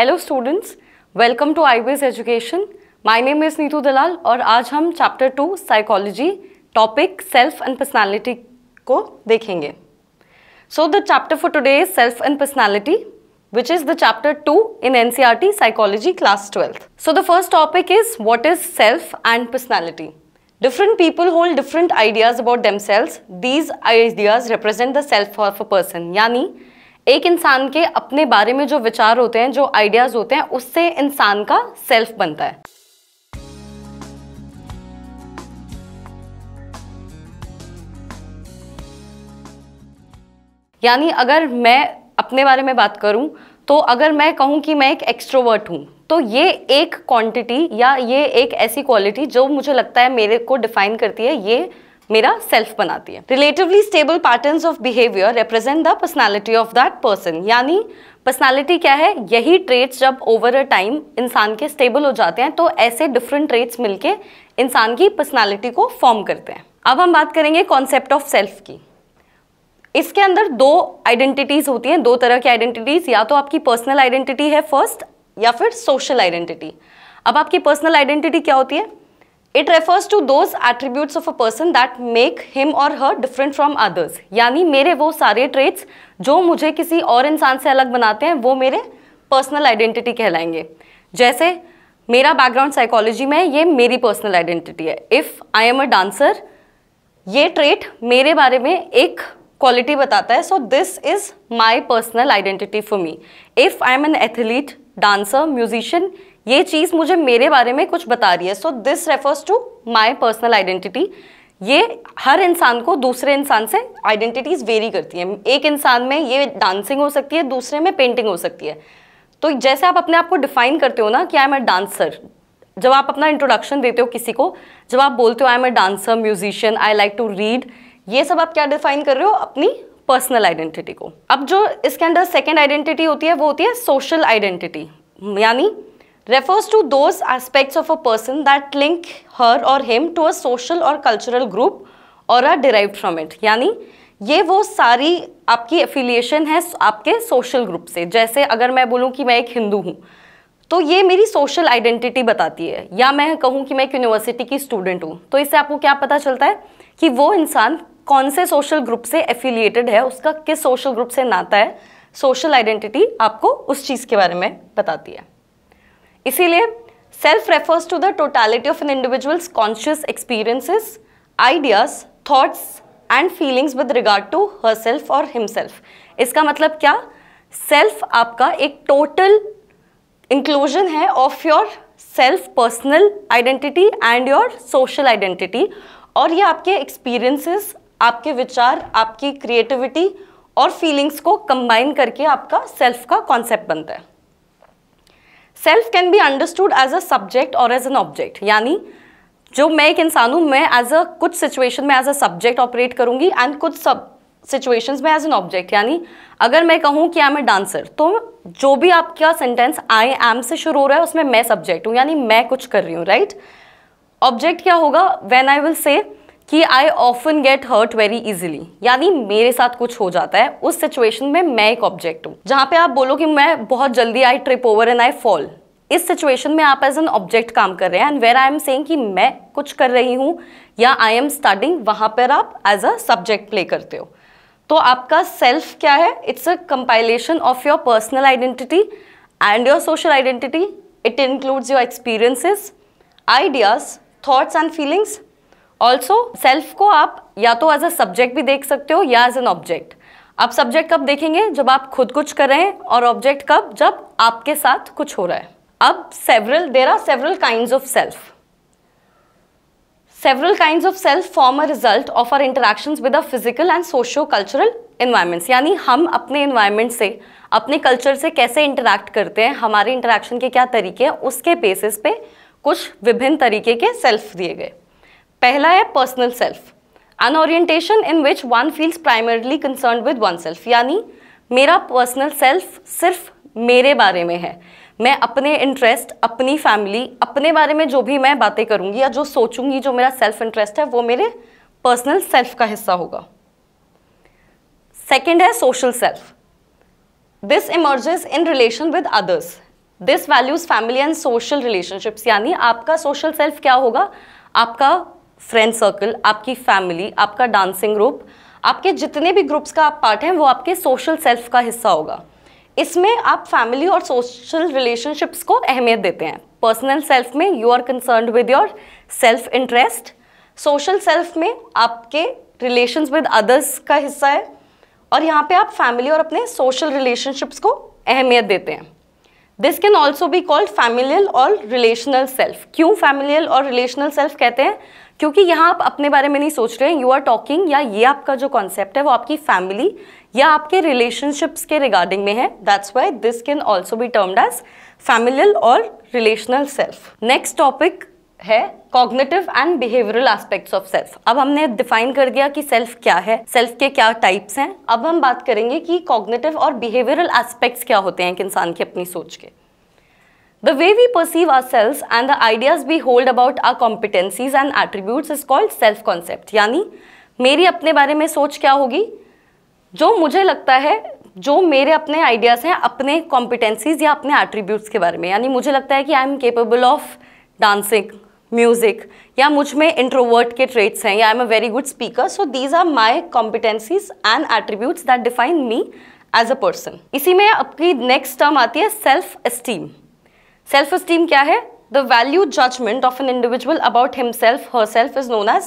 Hello students welcome to I education my name is Nitu Dalal और आज हम chapter two psychology topic self and personality को देखेंगे so the chapter for today is self and personality which is the chapter two in an psychology class twelfth so the first topic is what is self and personality different people hold different ideas about them self these ideas represent the self of a person यानी एक इंसान के अपने बारे में जो विचार होते हैं जो आइडियाज़ होते हैं उससे इंसान का सेल्फ बनता है यानी अगर मैं अपने बारे में बात करूं तो अगर मैं कहूं कि मैं एक एक्स्ट्रोवर्ट हूं तो ये एक क्वांटिटी या ये एक ऐसी क्वालिटी जो मुझे लगता है मेरे को डिफाइन करती है ये मेरा सेल्फ बनाती है relatively stable pattern of behaviour represent the personality of that person यानी पर्सनैलिटी क्या है यही ट्रेट्स जब ओवर अ टाइम इंसान के स्टेबल हो जाते हैं तो ऐसे डिफरेंट ट्रेट्स मिलके इंसान की पर्सनैलिटी को फॉर्म करते हैं अब हम बात करेंगे कॉन्सेप्ट ऑफ सेल्फ की इसके अंदर दो आइडेंटिटीज़ होती हैं दो तरह की आइडेंटिटीज़ या तो आपकी पर्सनल आइडेंटिटी है फर्स्ट या फिर सोशल आइडेंटिटी अब आपकी पर्सनल आइडेंटिटी क्या होती है it refers to those attributes of a person that make him और हर डिफरेंट फ्रॉम अदर्स यानी मेरे वो सारे ट्रेट्स जो मुझे किसी और इंसान से अलग बनाते हैं वो मेरे पर्सनल आइडेंटिटी कहलाएंगे जैसे मेरा बैकग्राउंड साइकोलॉजी में ये मेरी पर्सनल आइडेंटिटी है if I am a dancer ये ट्रेट मेरे बारे में एक क्वालिटी बताता है so this is my personal identity for me if I am an athlete dancer musician ये चीज़ मुझे मेरे बारे में कुछ बता रही है so this refers to my personal identity ये हर इंसान को दूसरे इंसान से आइडेंटिटीज़ वेरी करती है एक इंसान में ये डांसिंग हो सकती है दूसरे में पेंटिंग हो सकती है तो जैसे आप अपने आप को डिफाइन करते हो ना कि आई एम ए डांसर जब आप अपना इंट्रोडक्शन देते हो किसी को जब आप बोलते हो I am a dancer musician I like to read ये सब आप क्या डिफाइन कर रहे हो अपनी पर्सनल आइडेंटिटी को अब जो इसके अंदर सेकेंड आइडेंटिटी होती है वो होती है सोशल आइडेंटिटी यानी refers to those aspects of a person that link her or him to a social or cultural group or are derived from it यानी ये वो सारी आपकी एफिलिएशन है आपके सोशल ग्रुप से जैसे अगर मैं बोलूँ कि मैं एक हिंदू हूँ तो ये मेरी सोशल आइडेंटिटी बताती है या मैं कहूँ कि मैं एक यूनिवर्सिटी की स्टूडेंट हूँ तो इससे आपको क्या पता चलता है कि वो इंसान कौन से सोशल ग्रुप से एफिलिएटेड है उसका किस सोशल ग्रुप से नाता है सोशल आइडेंटिटी आपको उस चीज़ के बारे में बताती है इसीलिए self refers to the totality of an individual's conscious experiences ideas thoughts and feelings with regard to her self और हिमसेल्फ इसका मतलब क्या सेल्फ आपका एक टोटल इंक्लूजन है of your self personal identity and your social identity और ये आपके एक्सपीरियंसेस आपके विचार आपकी क्रिएटिविटी और फीलिंग्स को कंबाइन करके आपका सेल्फ का कॉन्सेप्ट बनता है self can be understood as a subject और एज एन ऑब्जेक्ट यानी जो मैं एक इंसान हूँ मैं एज अ कुछ सिचुएशन में एज अ सब्जेक्ट ऑपरेट करूँगी एंड कुछ सब सिचुएशंस में एज एन ऑब्जेक्ट यानी अगर मैं कहूँ कि आई एम ए डांसर तो जो भी आपका सेंटेंस आई एम से शुरू हो रहा है उसमें मैं सब्जेक्ट हूँ यानी मैं कुछ कर रही हूँ राइट ऑब्जेक्ट क्या होगा वेन आई विल से कि I often get hurt very easily यानी मेरे साथ कुछ हो जाता है उस सिचुएशन में मैं एक ऑब्जेक्ट हूँ जहाँ पे आप बोलो कि मैं बहुत जल्दी I trip over and I fall इस सिचुएशन में आप एज एन ऑब्जेक्ट काम कर रहे हैं and where I am saying कि मैं कुछ कर रही हूँ या आई एम स्टार्टिंग वहाँ पर आप एज अ सब्जेक्ट प्ले करते हो तो आपका सेल्फ क्या है it's a compilation of your personal identity and your social identity it includes your experiences ideas thoughts and feelings also self को आप या तो एज अ सब्जेक्ट भी देख सकते हो या एज एन ऑब्जेक्ट आप सब्जेक्ट कब देखेंगे जब आप खुद कुछ कर रहे हैं और ऑब्जेक्ट कब जब आपके साथ कुछ हो रहा है अब several there are several kind of self several kind of self form a result of our interaction with a physical and socio cultural environments. यानी हम अपने इन्वायरमेंट से अपने कल्चर से कैसे इंटरेक्ट करते हैं हमारे इंटरेक्शन के क्या तरीके हैं उसके बेसिस पे कुछ विभिन्न तरीके के सेल्फ दिए गए पहला है personal self an orientation in which one feels primarily concern with one self यानी मेरा पर्सनल सेल्फ सिर्फ मेरे बारे में है मैं अपने इंटरेस्ट अपनी फैमिली अपने बारे में जो भी मैं बातें करूंगी या जो सोचूंगी जो मेरा सेल्फ इंटरेस्ट है वो मेरे पर्सनल सेल्फ का हिस्सा होगा सेकेंड है social self this emerges in relation with others this values family and social relationships यानी आपका सोशल सेल्फ क्या होगा आपका फ्रेंड सर्कल आपकी फैमिली आपका डांसिंग ग्रुप आपके जितने भी ग्रुप्स का आप पार्ट हैं वो आपके सोशल सेल्फ का हिस्सा होगा इसमें आप फैमिली और सोशल रिलेशनशिप्स को अहमियत देते हैं पर्सनल सेल्फ में you are concern with your self interest social self में आपके रिलेशन विद अदर्स का हिस्सा है और यहाँ पे आप फैमिली और अपने सोशल रिलेशनशिप्स को अहमियत देते हैं this can also be called familial और रिलेशनल सेल्फ क्यों फैमिलियल और रिलेशनल सेल्फ कहते हैं क्योंकि यहाँ आप अपने बारे में नहीं सोच रहे हैं यू आर टॉकिंग या ये आपका जो कॉन्सेप्ट है वो आपकी फैमिली या आपके रिलेशनशिप्स के रिगार्डिंग में है that's why this can also be termed as familial और रिलेशनल सेल्फ नेक्स्ट टॉपिक है cognitive and behavioural aspects of self अब हमने डिफाइन कर दिया कि सेल्फ क्या है सेल्फ के क्या टाइप्स हैं अब हम बात करेंगे कि कॉग्नेटिव और बिहेवियरल एस्पेक्ट्स क्या होते हैं एक इंसान की अपनी सोच के The way we perceive ourselves and the ideas we hold about our competencies and attributes is called self concept यानी मेरी अपने बारे में सोच क्या होगी जो मुझे लगता है जो मेरे अपने आइडियाज़ हैं अपने कॉम्पिटेंसीज या अपने एट्रीब्यूट्स के बारे में यानी मुझे लगता है कि I am capable of dancing music या मुझ में इंट्रोवर्ट के ट्रेट्स हैं या I am a very good speaker so these are my competencies and attributes that define me as a person इसी में आपकी नेक्स्ट टर्म आती है सेल्फ इस्टीम सेल्फ स्टीम क्या है the value judgement of an individual about himself her self is known as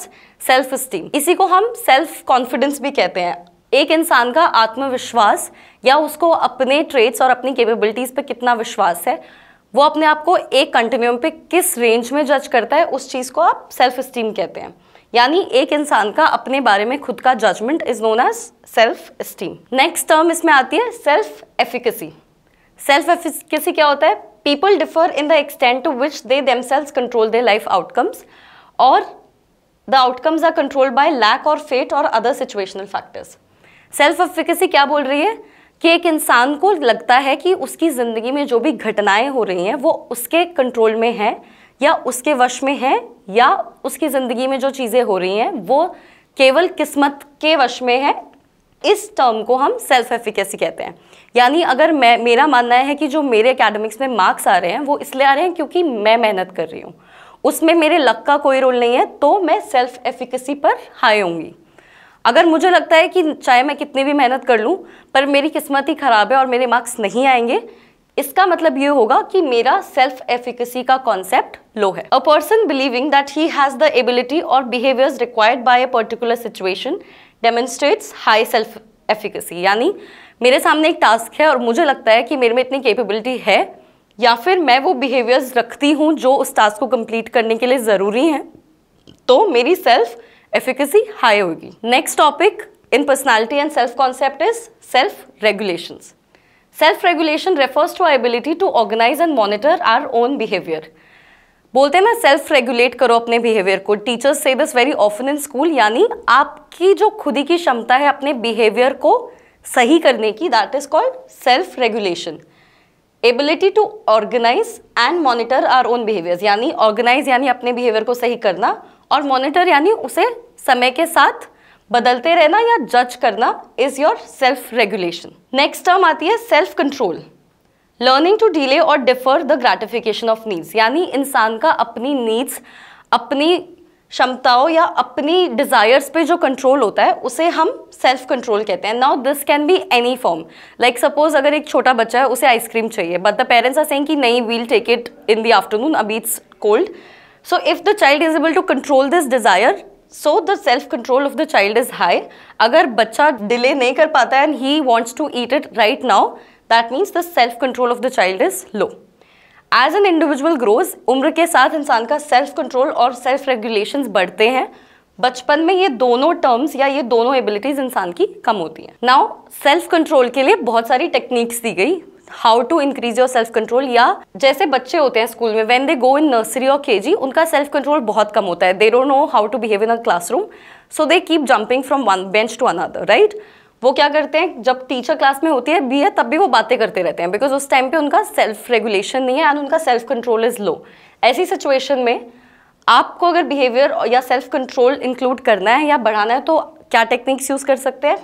self esteem इसी को हम सेल्फ कॉन्फिडेंस भी कहते हैं एक इंसान का आत्मविश्वास या उसको अपने ट्रेड्स और अपनी कैपेबिलिटीज पे कितना विश्वास है वो अपने आप को एक कंटिन्यूम पे किस रेंज में जज करता है उस चीज़ को आप सेल्फ स्टीम कहते हैं यानी एक इंसान का अपने बारे में खुद का judgement is known as self esteem next term इसमें आती है सेल्फ एफिकेसी सेल्फ एफिकेसी क्या होता है people differ in the extent to which they them selves control they life outcomes और the outcomes are controlled by luck और fate और other situational factors self efficacy क्या बोल रही है कि एक इंसान को लगता है कि उसकी ज़िंदगी में जो भी घटनाएं हो रही हैं वो उसके कंट्रोल में हैं या उसके वश में हैं या उसकी ज़िंदगी में जो चीज़ें हो रही हैं वो केवल किस्मत के वश में है इस टर्म को हम सेल्फ एफिकेसी कहते हैं यानी अगर मैं मेरा मानना है कि जो मेरे एकेडमिक्स में मार्क्स आ रहे हैं वो इसलिए आ रहे हैं क्योंकि मैं मेहनत कर रही हूँ उसमें मेरे लक का कोई रोल नहीं है तो मैं सेल्फ एफिकेसी पर हाई होंगी अगर मुझे लगता है कि चाहे मैं कितनी भी मेहनत कर लूँ पर मेरी किस्मत ही ख़राब है और मेरे मार्क्स नहीं आएंगे इसका मतलब ये होगा कि मेरा सेल्फ एफिकेसी का कॉन्सेप्ट लो है a person believing that he has the ability और behaviours required by a particular situation demonstrates high self efficacy यानी मेरे सामने एक टास्क है और मुझे लगता है कि मेरे में इतनी कैपेबिलिटी है या फिर मैं वो बिहेवियर्स रखती हूँ जो उस टास्क को कंप्लीट करने के लिए ज़रूरी हैं तो मेरी सेल्फ एफिकेसी हाई होगी next topic in personality and self concept is self regulations self regulation refers to I ability to organise and monitor our own behaviour बोलते हैं ना सेल्फ रेगुलेट करो अपने बिहेवियर को टीचर्स से this very often in school यानी आपकी जो खुद की क्षमता है अपने बिहेवियर को सही करने की that is called self regulation ability to organise and monitor our own behaviours यानी ऑर्गेनाइज यानी अपने बिहेवियर को सही करना और मॉनिटर यानी उसे समय के साथ बदलते रहना या जज करना is your self regulation next term आती है self control learning to delay और defer the gratification of needs यानी इंसान का अपनी नीड्स अपनी क्षमताओं या अपनी डिज़ायर्स पे जो कंट्रोल होता है उसे हम सेल्फ कंट्रोल कहते हैं now this can be any form like suppose अगर एक छोटा बच्चा है उसे आइसक्रीम चाहिए but the parents are saying कि नहीं we'll take it in the afternoon अभी it's cold so if the child is able to control this desire so the self control of the child is high अगर बच्चा delay नहीं कर पाता है and he wants to eat it right now that means the self control of the child is low as an individual grows उम्र के साथ इंसान का सेल्फ कंट्रोल और सेल्फ रेगुलेशन बढ़ते हैं बचपन में ये दोनों टर्म्स या ये दोनों एबिलिटीज इंसान की कम होती हैं नाउ सेल्फ कंट्रोल के लिए बहुत सारी टेक्निक्स दी गई how to increase your self control या जैसे बच्चे होते हैं स्कूल में when they go in nursery और के जी उनका सेल्फ कंट्रोल बहुत कम होता है they don't know how to behave in a classroom so they keep jumping from one bench to another right वो क्या करते हैं जब टीचर क्लास में होती है बी है तब भी वो बातें करते रहते हैं बिकॉज उस टाइम पे उनका सेल्फ रेगुलेशन नहीं है एंड उनका सेल्फ कंट्रोल इज़ लो ऐसी सिचुएशन में आपको अगर बिहेवियर या सेल्फ कंट्रोल इंक्लूड करना है या बढ़ाना है तो क्या टेक्निक्स यूज़ कर सकते हैं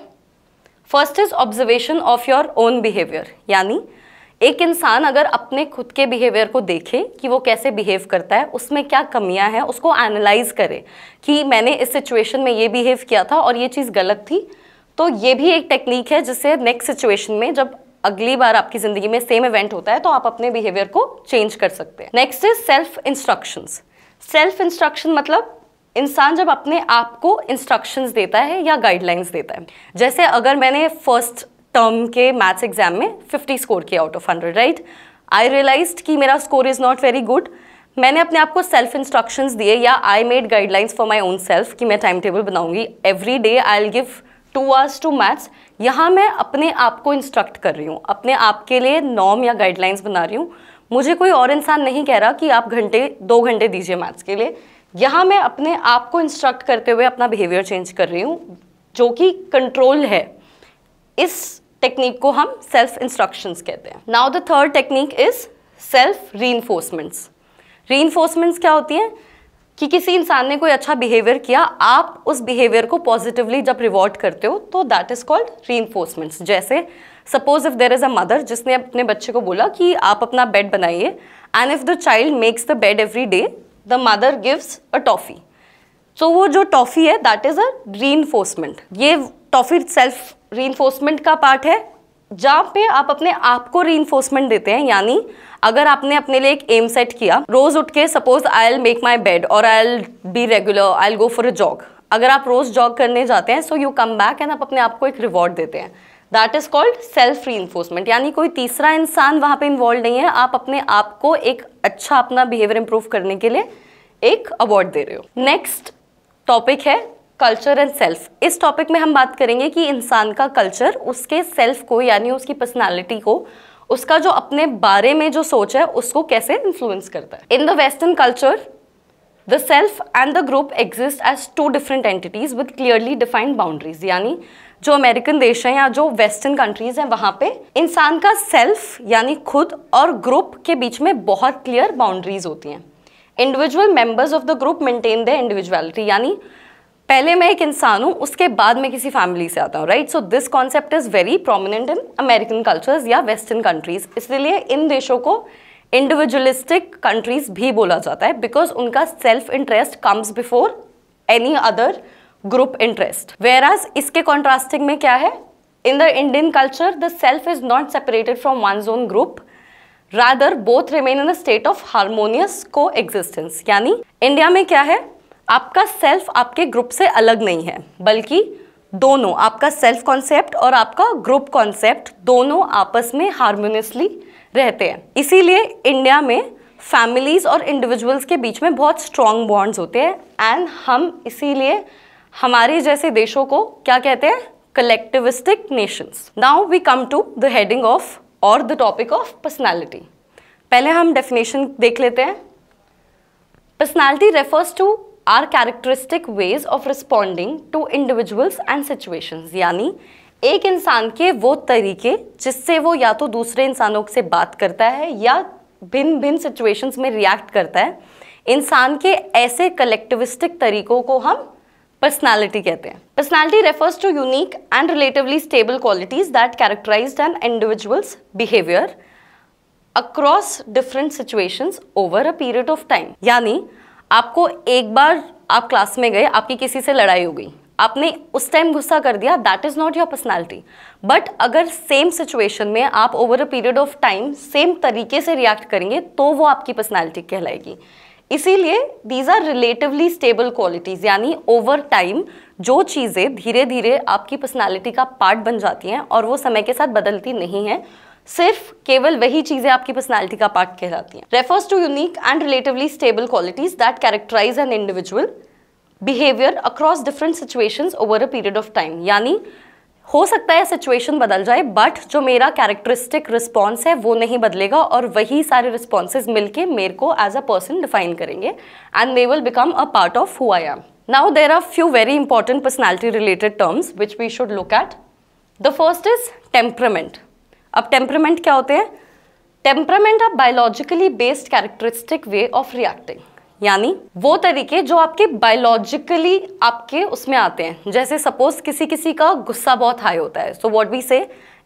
first is observation of your own behaviour यानी एक इंसान अगर अपने खुद के बिहेवियर को देखे कि वो कैसे बिहेव करता है उसमें क्या कमियां हैं उसको एनालाइज करे कि मैंने इस सिचुएशन में ये बिहेव किया था और ये चीज़ गलत थी तो ये भी एक टेक्निक है जिससे नेक्स्ट सिचुएशन में जब अगली बार आपकी जिंदगी में सेम इवेंट होता है तो आप अपने बिहेवियर को चेंज कर सकते हैं next is self instructions self instruction मतलब इंसान जब अपने आप को इंस्ट्रक्शंस देता है या गाइडलाइंस देता है जैसे अगर मैंने फर्स्ट टर्म के मैथ्स एग्जाम में 50 स्कोर किया out of 100 right I realise कि मेरा score is not very good मैंने अपने आप को सेल्फ इंस्ट्रक्शंस दिए या I made guidelines for my own self कि मैं टाइम टेबल बनाऊंगी every day I will give two hours to maths यहाँ मैं अपने आप को इंस्ट्रक्ट कर रही हूँ अपने आप के लिए नॉर्म या गाइडलाइंस बना रही हूँ मुझे कोई और इंसान नहीं कह रहा कि आप घंटे दो घंटे दीजिए मैथ्स के लिए यहाँ मैं अपने आप को इंस्ट्रक्ट करते हुए अपना बिहेवियर चेंज कर रही हूँ जो कि कंट्रोल है इस टेक्निक को हम सेल्फ इंस्ट्रक्शंस कहते हैं now the third technique is self reinforcements reinforcements क्या होती हैं कि किसी इंसान ने कोई अच्छा बिहेवियर किया आप उस बिहेवियर को पॉजिटिवली जब रिवॉर्ड करते हो तो दैट इज़ कॉल्ड री जैसे suppose if there is a mother जिसने अपने बच्चे को बोला कि आप अपना बेड बनाइए and if the child makes the bed every day the mother gives a toffee so वो जो टॉफ़ी है दैट इज़ अ री ये टॉफ़ी सेल्फ री का पार्ट है जहाँ पे आप अपने आप को री देते हैं यानी अगर आपने अपने लिए एक एम सेट किया रोज उठ के suppose I'll make my bed और I'll be regular I'll go for a jog अगर आप रोज जॉग करने जाते हैं so you come back and आप अपने आप को एक रिवॉर्ड देते हैं दैट इज कॉल्ड सेल्फ री यानी कोई तीसरा इंसान वहाँ पे इन्वॉल्व नहीं है आप अपने आप को एक अच्छा अपना बिहेवियर इम्प्रूव करने के लिए एक अवार्ड दे रहे हो नेक्स्ट टॉपिक है कल्चर एंड सेल्फ इस टॉपिक में हम बात करेंगे कि इंसान का कल्चर उसके सेल्फ को यानी उसकी पर्सनालिटी को उसका जो अपने बारे में जो सोच है उसको कैसे इन्फ्लुएंस करता है in the western culture the self and the group exist as two different entities with clearly defined boundaries यानी जो अमेरिकन देश हैं या जो वेस्टर्न कंट्रीज हैं वहाँ पे इंसान का सेल्फ यानी खुद और ग्रुप के बीच में बहुत क्लियर बाउंड्रीज होती हैं individual members of the group maintain the individuality यानी पहले मैं एक इंसान हूँ उसके बाद मैं किसी फैमिली से आता हूँ right so this concept is very prominent in American cultures या वेस्टर्न कंट्रीज़ इसलिए इन देशों को इंडिविजुअलिस्टिक कंट्रीज़ भी बोला जाता है बिकॉज उनका self interest comes before any other group interest where आज इसके कॉन्ट्रास्टिंग में क्या है in the Indian culture the self is not separated from one's own group rather both remain in a state of harmonious coexistence यानी India में क्या है आपका सेल्फ आपके ग्रुप से अलग नहीं है बल्कि दोनों आपका सेल्फ कॉन्सेप्ट और आपका ग्रुप कॉन्सेप्ट दोनों आपस में हारमोनियसली रहते हैं इसीलिए इंडिया में फैमिलीज़ और इंडिविजुअल्स के बीच में बहुत स्ट्रॉन्ग बॉन्ड्स होते हैं एंड हम इसीलिए हमारे जैसे देशों को क्या कहते हैं collectivistic nations now we come to the heading of और द टॉपिक ऑफ पर्सनैलिटी पहले हम डेफिनेशन देख लेते हैं personality refers to our characteristic ways of responding to individuals and situations यानी एक इंसान के वो तरीके जिससे वो या तो दूसरे इंसानों से बात करता है या भिन्न भिन्न सिचुएशंस में रिएक्ट करता है इंसान के ऐसे कलेक्टिविस्टिक तरीकों को हम पर्सनालिटी कहते हैं personality refers to unique and relatively stable qualities that characterise an individual's behaviour across different situations over a period of time यानी आपको एक बार आप क्लास में गए आपकी किसी से लड़ाई हो गई आपने उस टाइम गुस्सा कर दिया that is not your personality but अगर सेम सिचुएशन में आप over a period of time same तरीके से रिएक्ट करेंगे तो वो आपकी पर्सनैलिटी कहलाएगी इसीलिए these are relatively stable qualities यानी ओवर टाइम जो चीज़ें धीरे धीरे आपकी पर्सनैलिटी का पार्ट बन जाती हैं और वो समय के साथ बदलती नहीं हैं सिर्फ केवल वही चीजें आपकी पर्सनैलिटी का पार्ट कहलाती हैं refers to unique and relatively stable qualities that characterise an individual behaviour across different situation over a period of time यानी हो सकता है सिचुएशन बदल जाए बट जो मेरा कैरेक्टरिस्टिक रिस्पॉन्स है वो नहीं बदलेगा और वही सारे रिस्पॉन्सेज मिलकर मेरे को एज अ पर्सन डिफाइन करेंगे and they will become a part of who I am now there are few very important personality related terms which we should look at the first is temperament अब temperament क्या होते हैं temperament आप biologically based characteristic way of reacting यानी वो तरीके जो आपके बायोलॉजिकली आपके उसमें आते हैं जैसे सपोज किसी किसी का गुस्सा बहुत हाई होता है सो वॉट वी से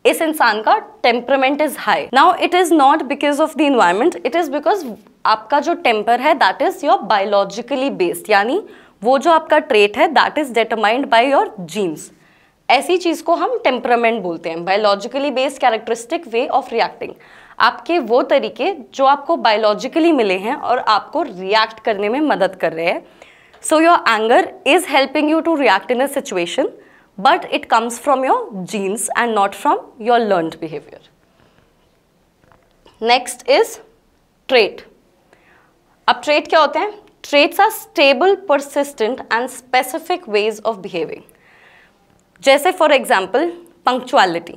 इस इंसान का temperament is high now it is not because of the environment it is because आपका जो टेम्पर है that is your biologically based यानी वो जो आपका ट्रेट है that is determined by your genes ऐसी चीज़ को हम टेम्परामेंट बोलते हैं biologically based characteristic way of reacting आपके वो तरीके जो आपको बायोलॉजिकली मिले हैं और आपको रिएक्ट करने में मदद कर रहे हैं so your anger is helping you to react in a situation but it comes from your genes and not from your learn behaviour next is trait अब ट्रेट क्या होते हैं traits are stable persistent and specific ways of behaving जैसे for example punctuality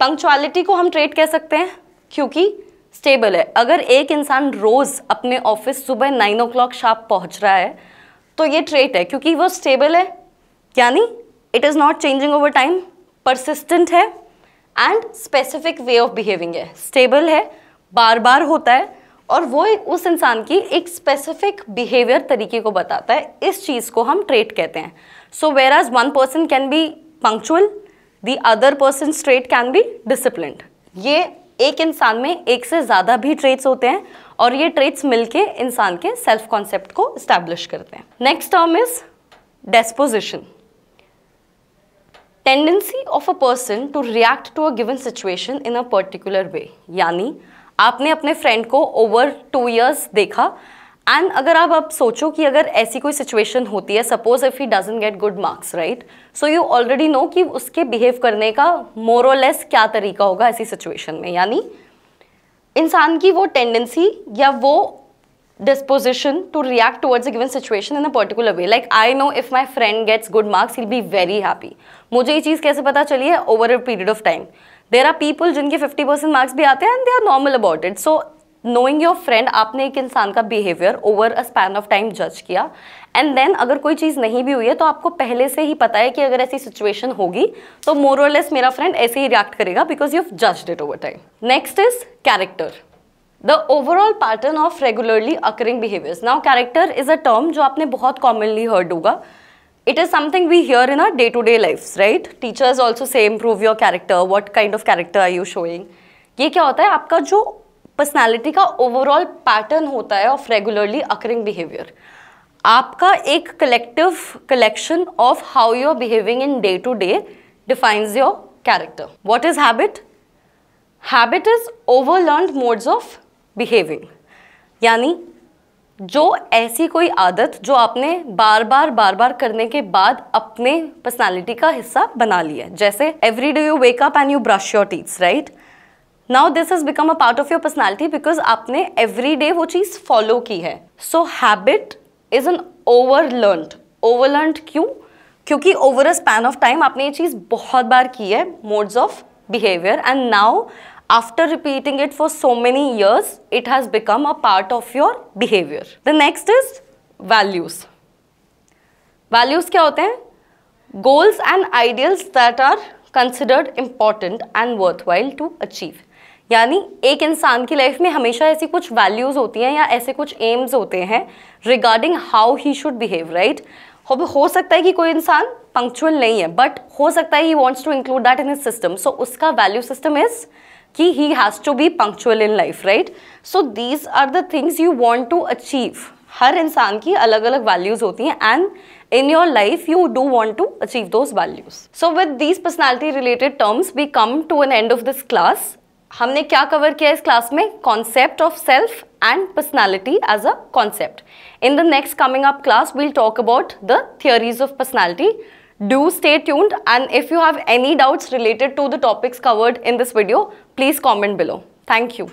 punctuality को हम trade कह सकते हैं क्योंकि स्टेबल है अगर एक इंसान रोज़ अपने ऑफिस सुबह नाइन ओ क्लॉक शार्प पहुँच रहा है तो ये ट्रेट है क्योंकि वो स्टेबल है यानी it is not changing over time persistent है and specific way of behaving है स्टेबल है बार बार होता है और वो उस इंसान की एक स्पेसिफिक बिहेवियर तरीके को बताता है इस चीज़ को हम ट्रेट कहते हैं So whereas one person can be punctual, the other person straight can be disciplined. ये एक इंसान में एक से ज़्यादा भी ट्रेट्स होते हैं और ये ट्रेट्स मिलके इंसान के सेल्फ कॉन्सेप्ट को स्टैब्लिश करते हैं next term is disposition tendency of a person to react to a given situation in a particular way यानी आपने अपने फ्रेंड को ओवर टू ईयर्स देखा एंड अगर आप अब सोचो कि अगर ऐसी कोई सिचुएशन होती है suppose if he doesn't get good marks right so you already know कि उसके बिहेव करने का मोरोलेस क्या तरीका होगा ऐसी सिचुएशन में यानी इंसान की वो टेंडेंसी या वो disposition to react towards a given situation in a particular way like I know if my friend gets good marks will be very happy मुझे ये चीज़ कैसे पता चली है over a period of time there are people जिनके fifty percent marks भी आते हैं and they are normal about it so knowing your friend आपने एक इंसान का behaviour over a span of time जज किया एंड देन अगर कोई चीज़ नहीं भी हुई है तो आपको पहले से ही पता है कि अगर ऐसी सिचुएशन होगी तो मोरलेस मेरा फ्रेंड ऐसे ही रिएक्ट करेगा because you have judged it over time next is character the overall pattern of regularly occurring behaviours now character is a term जो आपने बहुत कॉमनली हर्ड होगा it is something we hear in our day to day life right teachers also say improve your character what kind of character are you showing ये क्या होता है आपका जो पर्सनालिटी का ओवरऑल पैटर्न होता है ऑफ रेगुलरली अकरिंग बिहेवियर आपका एक collective collection of how you are behaving in day to day defines your character what is habit habit is over learn modes of behaving यानी जो ऐसी कोई आदत जो आपने बार बार बार बार करने के बाद अपने पर्सनालिटी का हिस्सा बना लिया जैसे every day you wake up and you brush your teeths right now this has become a part of your personality because आपने एवरी डे वो चीज फॉलो की है so habit is an over learn over learn क्यों क्योंकि over a span of time आपने ये चीज बहुत बार की है modes of behaviour and now after repeating it for so many years it has become a part of your behaviour the next is values values क्या होते हैं goals and ideals that are considered important and worthwhile to achieve यानी एक इंसान की life में हमेशा ऐसी कुछ वैल्यूज़ होती हैं या ऐसे कुछ एम्स होते हैं regarding how he should behave right हो सकता है कि कोई इंसान पंक्चुअल नहीं है बट हो सकता है he wants to include that in his system so उसका वैल्यू सिस्टम इज़ कि he has to be punctual in life right so these are the things you want to achieve हर इंसान की अलग अलग वैल्यूज़ होती हैं and in your life you do want to achieve those values so with these personality related terms we come to an end of this class हमने क्या cover किया इस क्लास में concept of self and personality as a concept in the next coming up class we'll talk about the theories of personality do stay tuned and if you have any doubts related to the topics covered in this video please comment below thank you